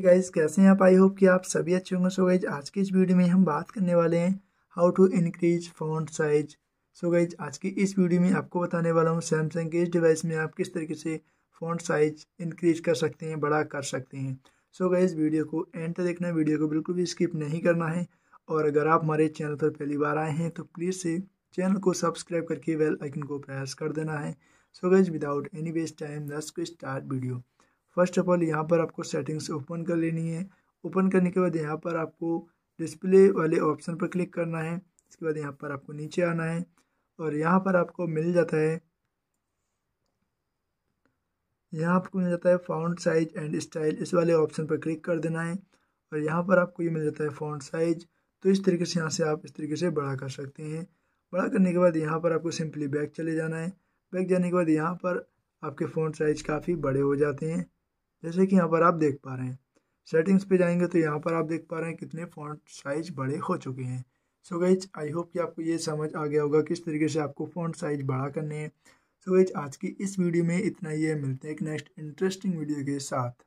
guys कैसे हैं आप आई होप कि आप सभी अच्छे होंगे सो गाइज आज के इस वीडियो में हम बात करने वाले हैं how to increase font size so guys आज की इस वीडियो में आपको बताने वाला हूँ सैमसंग के इस डिवाइस में आप किस तरीके से फॉन्ट साइज इंक्रीज कर सकते हैं बड़ा कर सकते हैं सो गाइज वीडियो को एंड तक देखना वीडियो को बिल्कुल भी स्किप नहीं करना है और अगर आप हमारे चैनल पर पहली बार आए हैं तो प्लीज़ से चैनल को सब्सक्राइब करके वेल आइकन को प्रेस कर देना है so guys without any waste time this को start video first of all यहाँ पर आपको सेटिंग्स ओपन कर लेनी है ओपन करने के बाद यहाँ पर आपको डिस्प्ले वाले ऑप्शन पर क्लिक करना है इसके बाद यहाँ पर आपको नीचे आना है और यहाँ पर आपको मिल जाता है यहाँ आपको मिल जाता है फ़ॉन्ट साइज एंड स्टाइल इस वाले ऑप्शन पर क्लिक कर देना है और यहाँ पर आपको ये मिल जाता है फ़ॉन्ट साइज तो इस तरीके से यहाँ से आप इस तरीके से बड़ा कर सकते हैं बड़ा करने के बाद यहाँ पर आपको सिंपली बैक चले जाना है बैक जाने के बाद यहाँ पर आपके फ़ॉन्ट साइज़ काफ़ी बड़े हो जाते हैं जैसे कि यहाँ पर आप देख पा रहे हैं सेटिंग्स पे जाएंगे तो यहाँ पर आप देख पा रहे हैं कितने फॉन्ट साइज बड़े हो चुके हैं सो गाइज आई होप कि आपको ये समझ आ गया होगा किस तरीके से आपको फॉन्ट साइज बड़ा करने हैं सो गाइज आज की इस वीडियो में इतना ही है मिलते हैं एक नेक्स्ट इंटरेस्टिंग वीडियो के साथ